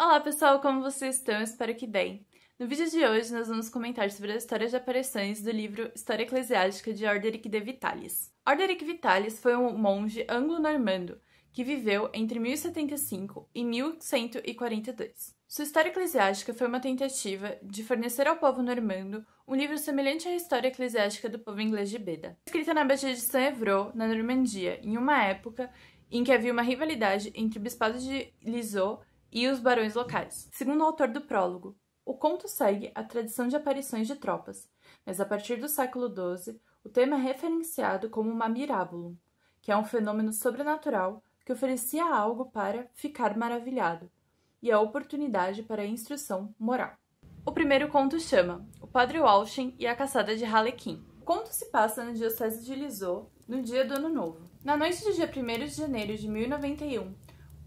Olá pessoal, como vocês estão? espero que bem. No vídeo de hoje nós vamos comentar sobre a história de aparições do livro História Eclesiástica de Orderic de Vitalis. Orderic Vitalis foi um monge anglo-normando que viveu entre 1075 e 1142. Sua história eclesiástica foi uma tentativa de fornecer ao povo normando um livro semelhante à história eclesiástica do povo inglês de Beda. Escrita na abadia de Saint-Evreux, na Normandia, em uma época em que havia uma rivalidade entre o bispado de Lisot e os barões locais. Segundo o autor do prólogo, o conto segue a tradição de aparições de tropas, mas a partir do século XII, o tema é referenciado como uma mirabulum, que é um fenômeno sobrenatural que oferecia algo para ficar maravilhado e a oportunidade para a instrução moral. O primeiro conto chama O Padre Walshen e a Caçada de Harlequin. O conto se passa na Diocese de Lisô, no dia do Ano Novo. Na noite do dia 1 de janeiro de 1091,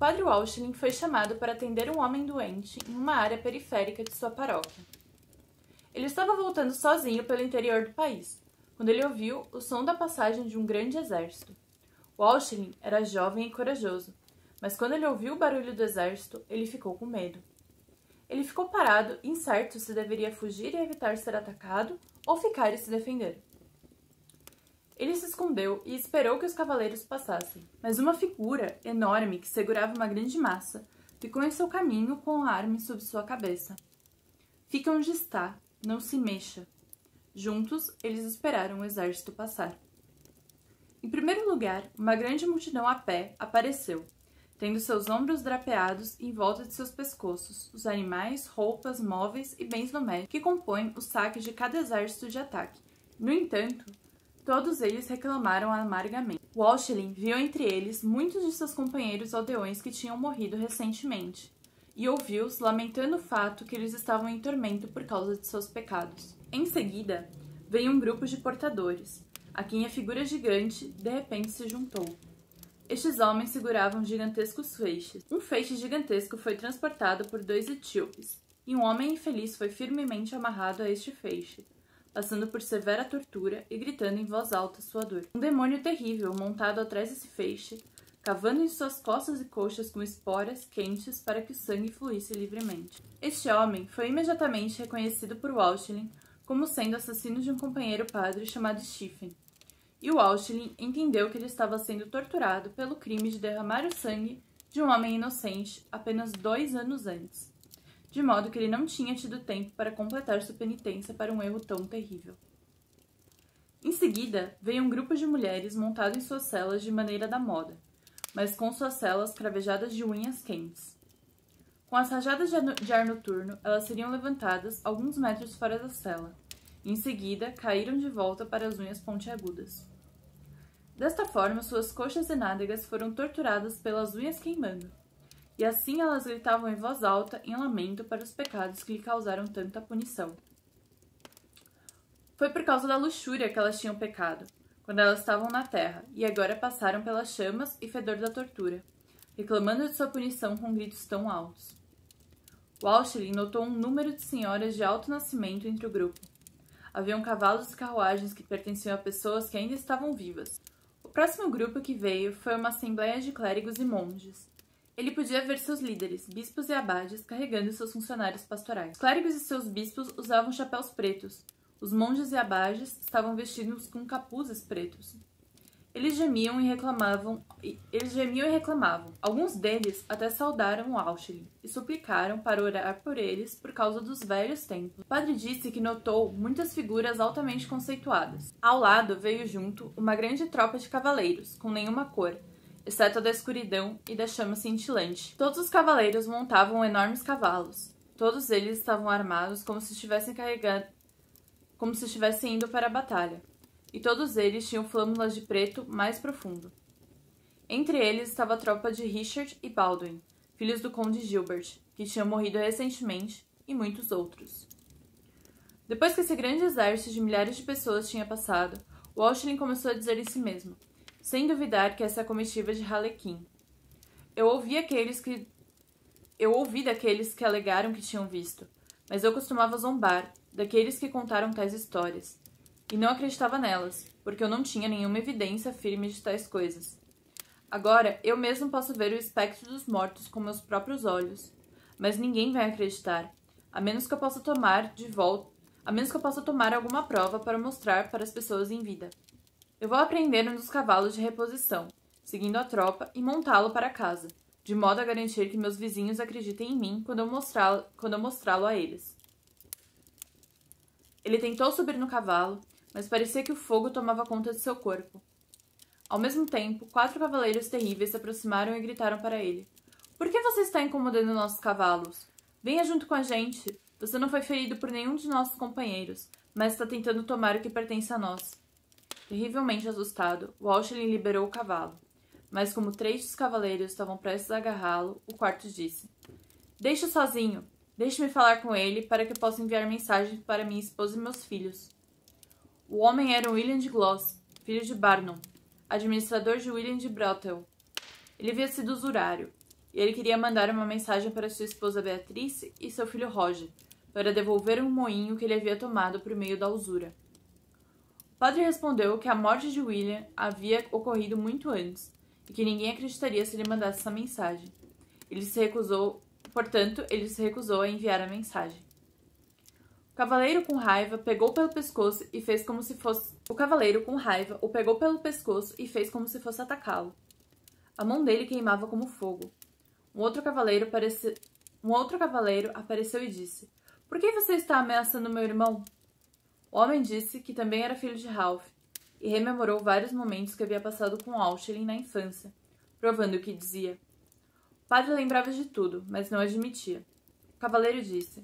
Padre Walshlin foi chamado para atender um homem doente em uma área periférica de sua paróquia. Ele estava voltando sozinho pelo interior do país, quando ele ouviu o som da passagem de um grande exército. Walshlin era jovem e corajoso, mas quando ele ouviu o barulho do exército, ele ficou com medo. Ele ficou parado, incerto se deveria fugir e evitar ser atacado ou ficar e se defender. Ele se escondeu e esperou que os cavaleiros passassem, mas uma figura enorme que segurava uma grande massa ficou em seu caminho com a arma sob sua cabeça. Fique onde está, não se mexa. Juntos, eles esperaram o exército passar. Em primeiro lugar, uma grande multidão a pé apareceu, tendo seus ombros drapeados em volta de seus pescoços, os animais, roupas, móveis e bens domésticos que compõem o saque de cada exército de ataque. No entanto, Todos eles reclamaram amargamente. Walshlin viu entre eles muitos de seus companheiros aldeões que tinham morrido recentemente, e ouviu-os lamentando o fato que eles estavam em tormento por causa de seus pecados. Em seguida, veio um grupo de portadores, a quem a figura gigante de repente se juntou. Estes homens seguravam gigantescos feixes. Um feixe gigantesco foi transportado por dois etíopes, e um homem infeliz foi firmemente amarrado a este feixe passando por severa tortura e gritando em voz alta sua dor. Um demônio terrível, montado atrás desse feixe, cavando em suas costas e coxas com esporas quentes para que o sangue fluísse livremente. Este homem foi imediatamente reconhecido por Walchlin como sendo assassino de um companheiro padre chamado Stephen, e Walchlin entendeu que ele estava sendo torturado pelo crime de derramar o sangue de um homem inocente apenas dois anos antes de modo que ele não tinha tido tempo para completar sua penitência para um erro tão terrível. Em seguida, veio um grupo de mulheres montado em suas celas de maneira da moda, mas com suas celas cravejadas de unhas quentes. Com as rajadas de ar noturno, elas seriam levantadas alguns metros fora da cela. Em seguida, caíram de volta para as unhas pontiagudas. Desta forma, suas coxas e nádegas foram torturadas pelas unhas queimando, e assim elas gritavam em voz alta, em lamento para os pecados que lhe causaram tanta punição. Foi por causa da luxúria que elas tinham pecado, quando elas estavam na terra, e agora passaram pelas chamas e fedor da tortura, reclamando de sua punição com gritos tão altos. Walshley notou um número de senhoras de alto nascimento entre o grupo. Haviam cavalos e carruagens que pertenciam a pessoas que ainda estavam vivas. O próximo grupo que veio foi uma assembleia de clérigos e monges, ele podia ver seus líderes, bispos e abades, carregando seus funcionários pastorais. Os clérigos e seus bispos usavam chapéus pretos. Os monges e abades estavam vestidos com capuzes pretos. Eles gemiam e reclamavam. Eles gemiam e reclamavam. Alguns deles até saudaram o Auschwitz e suplicaram para orar por eles por causa dos velhos tempos. O padre disse que notou muitas figuras altamente conceituadas. Ao lado veio junto uma grande tropa de cavaleiros, com nenhuma cor, exceto a da escuridão e da chama cintilante. Todos os cavaleiros montavam enormes cavalos. Todos eles estavam armados como se estivessem carregando como se estivessem indo para a batalha, e todos eles tinham flâmulas de preto mais profundo. Entre eles estava a tropa de Richard e Baldwin, filhos do conde Gilbert, que tinham morrido recentemente, e muitos outros. Depois que esse grande exército de milhares de pessoas tinha passado, Washington começou a dizer em si mesmo: sem duvidar que essa é comitiva de Harlequim. Eu ouvi aqueles que eu ouvi daqueles que alegaram que tinham visto, mas eu costumava zombar daqueles que contaram tais histórias, e não acreditava nelas, porque eu não tinha nenhuma evidência firme de tais coisas. Agora, eu mesmo posso ver o espectro dos mortos com meus próprios olhos, mas ninguém vai acreditar, a menos que eu possa tomar de volta, a menos que eu possa tomar alguma prova para mostrar para as pessoas em vida. Eu vou aprender um dos cavalos de reposição, seguindo a tropa, e montá-lo para casa, de modo a garantir que meus vizinhos acreditem em mim quando eu mostrá-lo mostrá a eles. Ele tentou subir no cavalo, mas parecia que o fogo tomava conta de seu corpo. Ao mesmo tempo, quatro cavaleiros terríveis se aproximaram e gritaram para ele: Por que você está incomodando nossos cavalos? Venha junto com a gente. Você não foi ferido por nenhum de nossos companheiros, mas está tentando tomar o que pertence a nós. Terrivelmente assustado, Walsh lhe liberou o cavalo. Mas como três dos cavaleiros estavam prestes a agarrá-lo, o quarto disse: Deixe-o sozinho. Deixe-me falar com ele para que possa enviar mensagem para minha esposa e meus filhos. O homem era William de Gloss, filho de Barnum, administrador de William de Brotel. Ele havia sido usurário, e ele queria mandar uma mensagem para sua esposa Beatrice e seu filho Roger, para devolver um moinho que ele havia tomado por meio da usura. Padre respondeu que a morte de William havia ocorrido muito antes e que ninguém acreditaria se ele mandasse essa mensagem. Ele se recusou, portanto, ele se recusou a enviar a mensagem. O cavaleiro com raiva pegou pelo pescoço e fez como se fosse O cavaleiro com raiva o pegou pelo pescoço e fez como se fosse atacá-lo. A mão dele queimava como fogo. Um outro cavaleiro apareceu, um outro cavaleiro apareceu e disse: "Por que você está ameaçando meu irmão?" O homem disse que também era filho de Ralph e rememorou vários momentos que havia passado com Auchelin na infância, provando o que dizia. O padre lembrava de tudo, mas não admitia. O cavaleiro disse: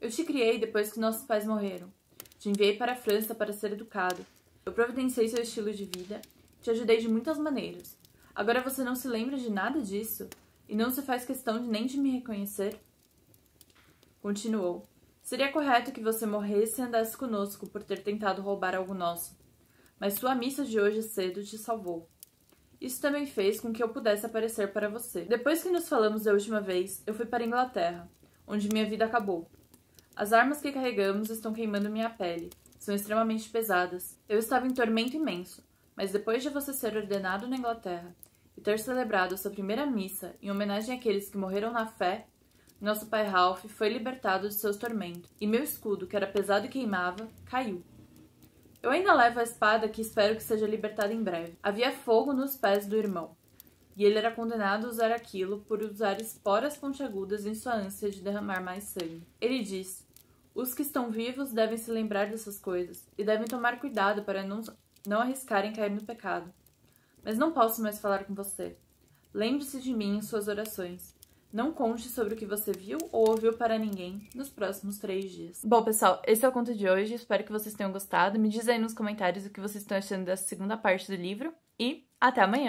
Eu te criei depois que nossos pais morreram. Te enviei para a França para ser educado. Eu providenciei seu estilo de vida, te ajudei de muitas maneiras. Agora você não se lembra de nada disso e não se faz questão de nem de me reconhecer? Continuou. Seria correto que você morresse e andasse conosco por ter tentado roubar algo nosso, mas sua missa de hoje cedo te salvou. Isso também fez com que eu pudesse aparecer para você. Depois que nos falamos da última vez, eu fui para a Inglaterra, onde minha vida acabou. As armas que carregamos estão queimando minha pele, são extremamente pesadas. Eu estava em tormento imenso, mas depois de você ser ordenado na Inglaterra e ter celebrado sua primeira missa em homenagem àqueles que morreram na fé, nosso pai Ralph foi libertado de seus tormentos, e meu escudo, que era pesado e queimava, caiu. Eu ainda levo a espada que espero que seja libertada em breve. Havia fogo nos pés do irmão, e ele era condenado a usar aquilo por usar esporas pontiagudas em sua ânsia de derramar mais sangue. Ele diz: Os que estão vivos devem se lembrar dessas coisas e devem tomar cuidado para não, não arriscarem cair no pecado. Mas não posso mais falar com você. Lembre-se de mim em suas orações. Não conte sobre o que você viu ou ouviu para ninguém nos próximos três dias. Bom, pessoal, esse é o conto de hoje. Espero que vocês tenham gostado. Me diz aí nos comentários o que vocês estão achando dessa segunda parte do livro. E até amanhã!